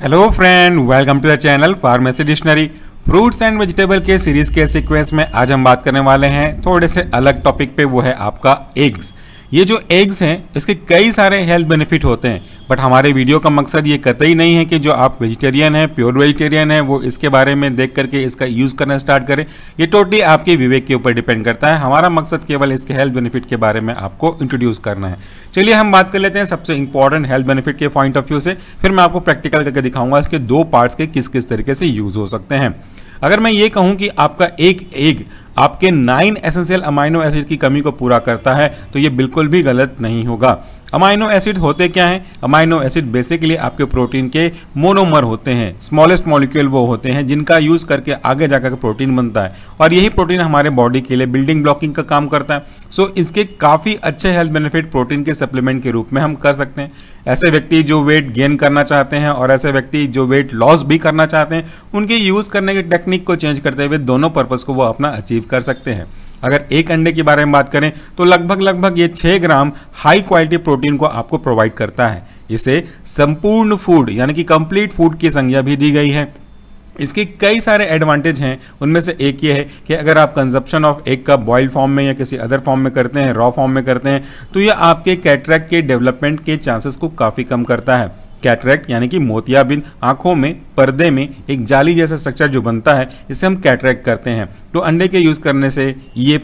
hello friend welcome to the channel pharmacy dictionary fruits and vegetable के series के sequence में आज हम बात करने वाले हैं थोड़े से अलग टॉपिक पे वो है आपका एग्स ये जो एग्स हैं इसके कई सारे हेल्थ बेनिफिट होते हैं बट हमारे वीडियो का मकसद ये कतई नहीं है कि जो आप वेजिटेरियन हैं प्योर वेजिटेरियन हैं वो इसके बारे में देख करके इसका यूज़ करना स्टार्ट करें ये टोटली आपके विवेक के ऊपर डिपेंड करता है हमारा मकसद केवल इसके हेल्थ बेनिफिट के बारे में आपको इंट्रोड्यूस करना है चलिए हम बात कर लेते हैं सबसे इंपॉर्टेंट हेल्थ बेनिफिट के पॉइंट ऑफ व्यू से फिर मैं आपको प्रैक्टिकल करके दिखाऊंगा इसके दो पार्ट्स के किस किस तरीके से यूज़ हो सकते हैं अगर मैं ये कहूँ कि आपका एक एग आपके नाइन एसेंशियल अमाइनो एसिड की कमी को पूरा करता है तो ये बिल्कुल भी गलत नहीं होगा अमाइनो एसिड होते क्या हैं अमाइनो एसिड बेसिकली आपके प्रोटीन के मोनोमर होते हैं स्मॉलेस्ट मॉलिक्यूल वो होते हैं जिनका यूज करके आगे जाकर प्रोटीन बनता है और यही प्रोटीन हमारे बॉडी के लिए बिल्डिंग ब्लॉकिंग का काम करता है सो so, इसके काफ़ी अच्छे हेल्थ बेनिफिट प्रोटीन के सप्लीमेंट के रूप में हम कर सकते हैं ऐसे व्यक्ति जो वेट गेन करना चाहते हैं और ऐसे व्यक्ति जो वेट लॉस भी करना चाहते हैं उनके यूज़ करने के टेक्निक को चेंज करते हुए दोनों पर्पज़ को वो अपना अचीव कर सकते हैं अगर एक अंडे के बारे में बात करें तो लगभग लगभग ये छह ग्राम हाई क्वालिटी प्रोटीन को आपको प्रोवाइड करता है इसे संपूर्ण फूड यानी कि कंप्लीट फूड की संज्ञा भी दी गई है इसके कई सारे एडवांटेज हैं उनमें से एक ये है कि अगर आप कंजप्शन ऑफ एग का बॉयल फॉर्म में या किसी अदर फॉर्म में करते हैं रॉ फॉर्म में करते हैं तो यह आपके कैटरैक के डेवलपमेंट के चांसेस को काफ़ी कम करता है कैटरेक्ट यानी कि मोतियाबिंद आंखों में पर्दे में एक जाली जैसा स्ट्रक्चर जो बनता है इसे हम कैटरेक्ट करते हैं तो अंडे के यूज़ करने से ये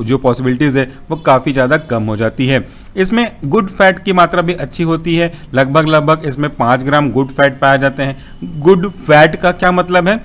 जो पॉसिबिलिटीज़ है वो काफ़ी ज़्यादा कम हो जाती है इसमें गुड फैट की मात्रा भी अच्छी होती है लगभग लगभग इसमें पाँच ग्राम गुड फैट पाए जाते हैं गुड फैट का क्या मतलब है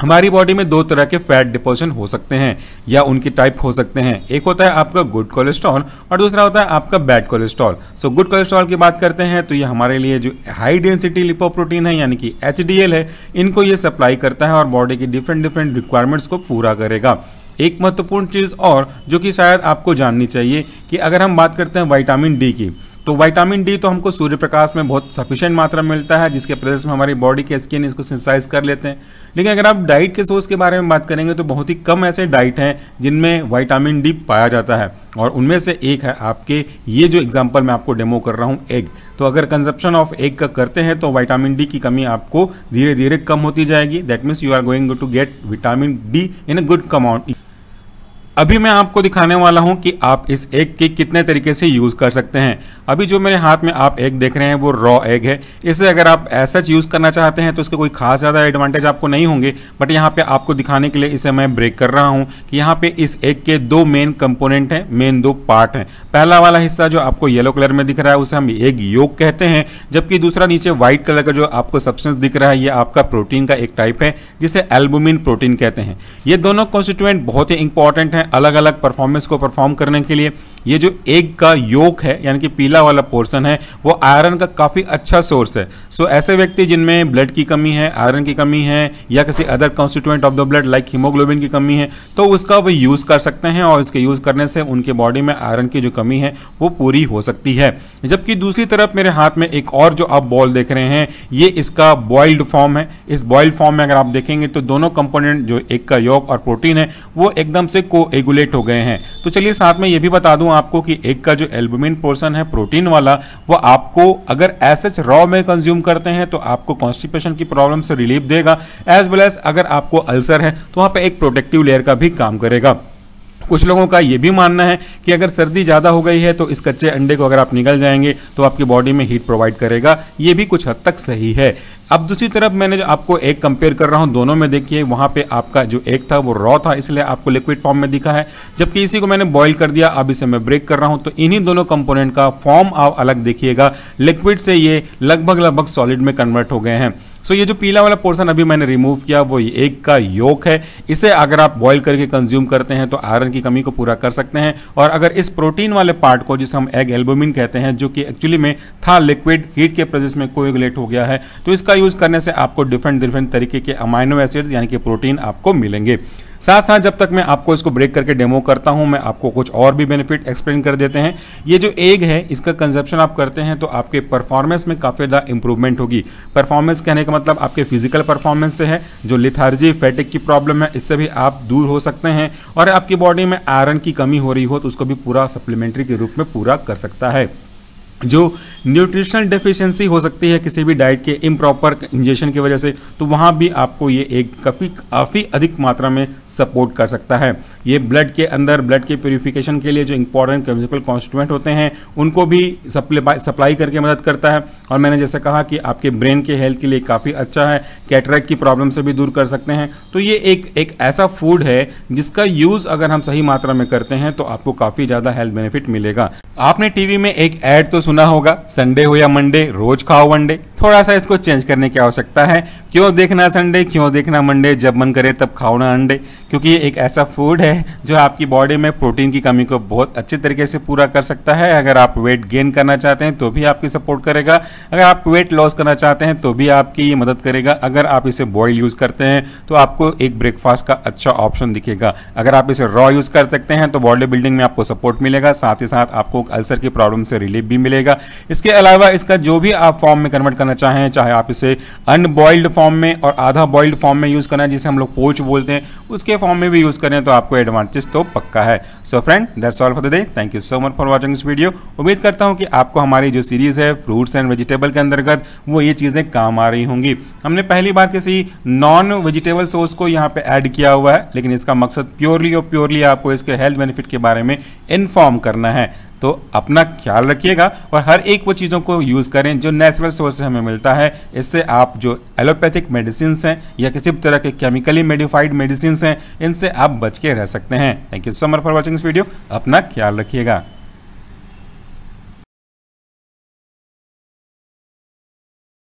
हमारी बॉडी में दो तरह के फैट डिपोजिशन हो सकते हैं या उनके टाइप हो सकते हैं एक होता है आपका गुड कोलेस्ट्रॉल और दूसरा होता है आपका bad cholesterol so good cholesterol की बात करते हैं तो ये हमारे लिए जो हाई डेंसिटी लिपोप्रोटीन है यानी कि एच है इनको ये सप्लाई करता है और बॉडी की डिफरेंट डिफरेंट रिक्वायरमेंट्स को पूरा करेगा एक महत्वपूर्ण चीज़ और जो कि शायद आपको जाननी चाहिए कि अगर हम बात करते हैं वाइटामिन डी की तो वाइटामिन डी तो हमको सूर्य प्रकाश में बहुत सफिशियंट मात्रा में मिलता है जिसके प्रदेश में हमारी बॉडी के स्किन इसको सिंसाइज कर लेते हैं लेकिन अगर आप डाइट के सोर्स के बारे में बात करेंगे तो बहुत ही कम ऐसे डाइट हैं जिनमें वाइटामिन डी पाया जाता है और उनमें से एक है आपके ये जो एग्जाम्पल मैं आपको डेमो कर रहा हूँ एग तो अगर कंजप्शन ऑफ एग का करते हैं तो वाइटामिन डी की कमी आपको धीरे धीरे कम होती जाएगी that means you are going to get vitamin D in a good amount अभी मैं आपको दिखाने वाला हूं कि आप इस एग के कितने तरीके से यूज़ कर सकते हैं अभी जो मेरे हाथ में आप एग देख रहे हैं वो रॉ एग है इसे अगर आप ऐसा यूज़ करना चाहते हैं तो इसके कोई खास ज़्यादा एडवांटेज आपको नहीं होंगे बट यहाँ पे आपको दिखाने के लिए इसे मैं ब्रेक कर रहा हूँ कि यहाँ पे इस एग के दो मेन कंपोनेंट हैं मेन दो पार्ट हैं पहला वाला हिस्सा जो आपको येलो कलर में दिख रहा है उसे हम एग योग कहते हैं जबकि दूसरा नीचे व्हाइट कलर का जो आपको सब्सटेंस दिख रहा है ये आपका प्रोटीन का एक टाइप है जिसे एल्बुमिन प्रोटीन कहते हैं ये दोनों कॉन्स्टिट्यूएंट बहुत ही इंपॉर्टेंट है हैं अलग अलग परफॉर्मेंस को परफॉर्म करने के लिए ये जो एग का योक है यानी कि पीला वाला पोर्सन है वो आयरन का काफ़ी अच्छा सोर्स है सो so, ऐसे व्यक्ति जिनमें ब्लड की कमी है आयरन की कमी है या किसी other constituent of the blood like haemoglobin की कमी है तो उसका वो यूज़ कर सकते हैं और इसके यूज़ करने से उनके बॉडी में आयरन की जो कमी है वो पूरी हो सकती है जबकि दूसरी तरफ मेरे हाथ में एक और जो आप बॉल देख रहे हैं ये इसका बॉइल्ड फॉर्म है इस बॉइल्ड फॉर्म में अगर आप देखेंगे तो दोनों कंपोनेंट जो एग का योग और प्रोटीन है वो एकदम से को हो गए हैं तो चलिए साथ में ये भी बता दूँ दूं आपको कि एक का जो एल्बुमिन पोर्शन है प्रोटीन वाला वो आपको अगर एस एच रॉ में कंज्यूम करते हैं तो आपको कॉन्स्टिपेशन की प्रॉब्लम से रिलीफ देगा एज वेल एज अगर आपको अल्सर है तो वहाँ पर एक प्रोटेक्टिव लेयर का भी काम करेगा कुछ लोगों का ये भी मानना है कि अगर सर्दी ज़्यादा हो गई है तो इस कच्चे अंडे को अगर आप निकल जाएंगे तो आपकी बॉडी में हीट प्रोवाइड करेगा ये भी कुछ हद तक सही है अब दूसरी तरफ मैंने जो आपको एक कंपेयर कर रहा हूँ दोनों में देखिए वहाँ पे आपका जो एक था वो रॉ था इसलिए आपको लिक्विड फॉर्म में दिखा है जबकि इसी को मैंने बॉईल कर दिया अब इसे मैं ब्रेक कर रहा हूँ तो इन्हीं दोनों कंपोनेंट का फॉर्म आप अलग देखिएगा लिक्विड से ये लगभग लगभग सॉलिड में कन्वर्ट हो गए हैं सो so, ये जो पीला वाला पोर्सन अभी मैंने रिमूव किया वो एक का योक है इसे अगर आप बॉईल करके कंज्यूम करते हैं तो आयरन की कमी को पूरा कर सकते हैं और अगर इस प्रोटीन वाले पार्ट को जिसे हम एग एल्बोमिन कहते हैं जो कि एक्चुअली में था लिक्विड हीट के प्रेजेंस में कोएगुलेट हो गया है तो इसका यूज़ करने से आपको डिफरेंट डिफरेंट तरीके के अमाइनो एसिड्स यानी कि प्रोटीन आपको मिलेंगे साथ साथ जब तक मैं आपको इसको ब्रेक करके डेमो करता हूँ मैं आपको कुछ और भी बेनिफिट एक्सप्लेन कर देते हैं ये जो एग है इसका कंजप्शन आप करते हैं तो आपके परफॉर्मेंस में काफ़ी ज़्यादा इंप्रूवमेंट होगी परफॉर्मेंस कहने का मतलब आपके फिजिकल परफॉर्मेंस से है जो लिथार्जी फैटिक की प्रॉब्लम है इससे भी आप दूर हो सकते हैं और आपकी बॉडी में आयरन की कमी हो रही हो तो उसको भी पूरा सप्लीमेंट्री के रूप में पूरा कर सकता है जो न्यूट्रिशनल डेफिशिएंसी हो सकती है किसी भी डाइट के इम्प्रॉपर इंजेशन की वजह से तो वहाँ भी आपको ये एक काफ़ी काफ़ी अधिक मात्रा में सपोर्ट कर सकता है ये ब्लड के अंदर ब्लड के प्योरीफिकेशन के लिए जो इंपॉर्टेंट केमिकल कॉन्स्टिटेंट होते हैं उनको भी सप्लाई सप्लाई करके मदद करता है और मैंने जैसे कहा कि आपके ब्रेन के हेल्थ के लिए काफ़ी अच्छा है कैटरेक्ट की प्रॉब्लम से भी दूर कर सकते हैं तो ये एक एक ऐसा फूड है जिसका यूज़ अगर हम सही मात्रा में करते हैं तो आपको काफ़ी ज़्यादा हेल्थ बेनिफिट मिलेगा आपने टीवी में एक ऐड तो सुना होगा संडे हो या मंडे रोज खाओ वनडे थोड़ा सा इसको चेंज करने की आवश्यकता है क्यों देखना संडे क्यों देखना मंडे जब मन करे तब खाओ ना अंडे क्योंकि ये एक ऐसा फूड है जो आपकी बॉडी में प्रोटीन की कमी को बहुत अच्छे तरीके से पूरा कर सकता है अगर आप वेट गेन करना चाहते हैं तो भी आपकी सपोर्ट करेगा अगर आप वेट लॉस करना चाहते हैं तो भी आपकी ये मदद करेगा अगर आप इसे बॉयल यूज़ करते हैं तो आपको एक ब्रेकफास्ट का अच्छा ऑप्शन दिखेगा अगर आप इसे रॉ यूज़ कर सकते हैं तो बॉडी बिल्डिंग में आपको सपोर्ट मिलेगा साथ ही साथ आपको अल्सर की प्रॉब्लम से रिलीफ भी मिलेगा इस इसके अलावा इसका जो भी आप फॉर्म में कन्वर्ट करना चाहें चाहे आप इसे अनबॉइल्ड फॉर्म में और आधा बॉइल्ड फॉर्म में यूज़ करना है जिसे हम लोग पोच बोलते हैं उसके फॉर्म में भी यूज़ करें तो आपको एडवांटेज तो पक्का है so friend that's all for the day thank you so much for watching इस वीडियो उम्मीद करता हूँ कि आपको हमारी जो सीरीज़ है फ्रूट्स एंड वेजिटेबल के अंतर्गत वो ये चीज़ें काम आ रही होंगी हमने पहली बार किसी नॉन वेजिटेबल सोर्स को यहाँ पे ऐड किया हुआ है लेकिन इसका मकसद प्योरली और प्योरली आपको इसके हेल्थ बेनिफिट के बारे में इन्फॉर्म करना है तो अपना ख्याल रखिएगा और हर एक वो चीज़ों को यूज़ करें जो नेचुरल सोर्स से हमें मिलता है इससे आप जो एलोपैथिक मेडिसिन हैं या किसी भी तरह के केमिकली मेडिफाइड मेडिसिन हैं इनसे आप बच के रह सकते हैं thank you so much for watching this video अपना ख्याल रखिएगा